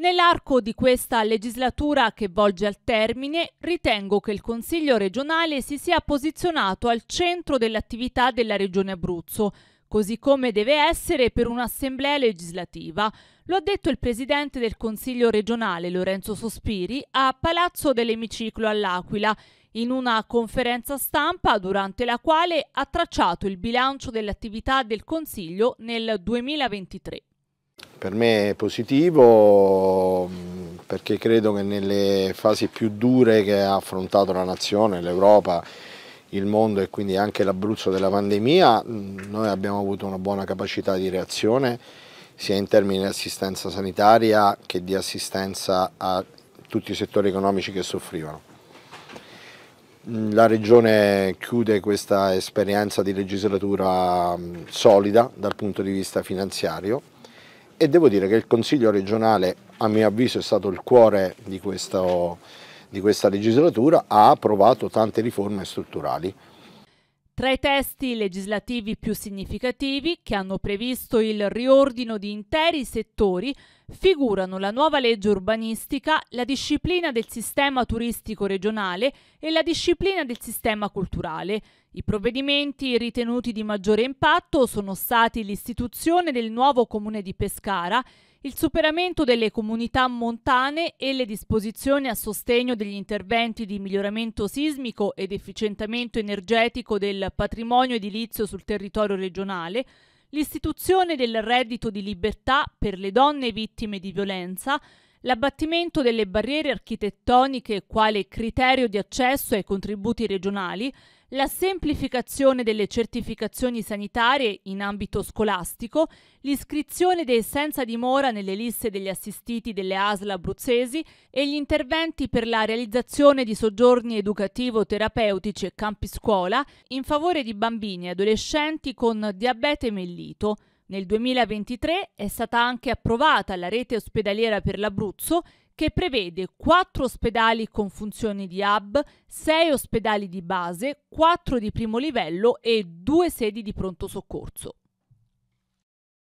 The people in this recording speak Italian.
Nell'arco di questa legislatura che volge al termine, ritengo che il Consiglio regionale si sia posizionato al centro dell'attività della Regione Abruzzo, così come deve essere per un'assemblea legislativa. Lo ha detto il presidente del Consiglio regionale Lorenzo Sospiri a Palazzo dell'Emiciclo all'Aquila, in una conferenza stampa durante la quale ha tracciato il bilancio dell'attività del Consiglio nel 2023. Per me è positivo mm, perché credo che nelle fasi più dure che ha affrontato la nazione, l'Europa, il mondo e quindi anche l'Abruzzo della pandemia, mm, noi abbiamo avuto una buona capacità di reazione sia in termini di assistenza sanitaria che di assistenza a tutti i settori economici che soffrivano. Mm, la Regione chiude questa esperienza di legislatura solida dal punto di vista finanziario e devo dire che il Consiglio regionale, a mio avviso, è stato il cuore di, questo, di questa legislatura, ha approvato tante riforme strutturali. Tra i testi legislativi più significativi che hanno previsto il riordino di interi settori figurano la nuova legge urbanistica, la disciplina del sistema turistico regionale e la disciplina del sistema culturale. I provvedimenti ritenuti di maggiore impatto sono stati l'istituzione del nuovo comune di Pescara, il superamento delle comunità montane e le disposizioni a sostegno degli interventi di miglioramento sismico ed efficientamento energetico del patrimonio edilizio sul territorio regionale, l'istituzione del reddito di libertà per le donne vittime di violenza L'abbattimento delle barriere architettoniche quale criterio di accesso ai contributi regionali, la semplificazione delle certificazioni sanitarie in ambito scolastico, l'iscrizione dei senza dimora nelle liste degli assistiti delle ASL abruzzesi e gli interventi per la realizzazione di soggiorni educativo-terapeutici e campi scuola in favore di bambini e adolescenti con diabete mellito. Nel 2023 è stata anche approvata la rete ospedaliera per l'Abruzzo che prevede quattro ospedali con funzioni di hub, sei ospedali di base, quattro di primo livello e due sedi di pronto soccorso.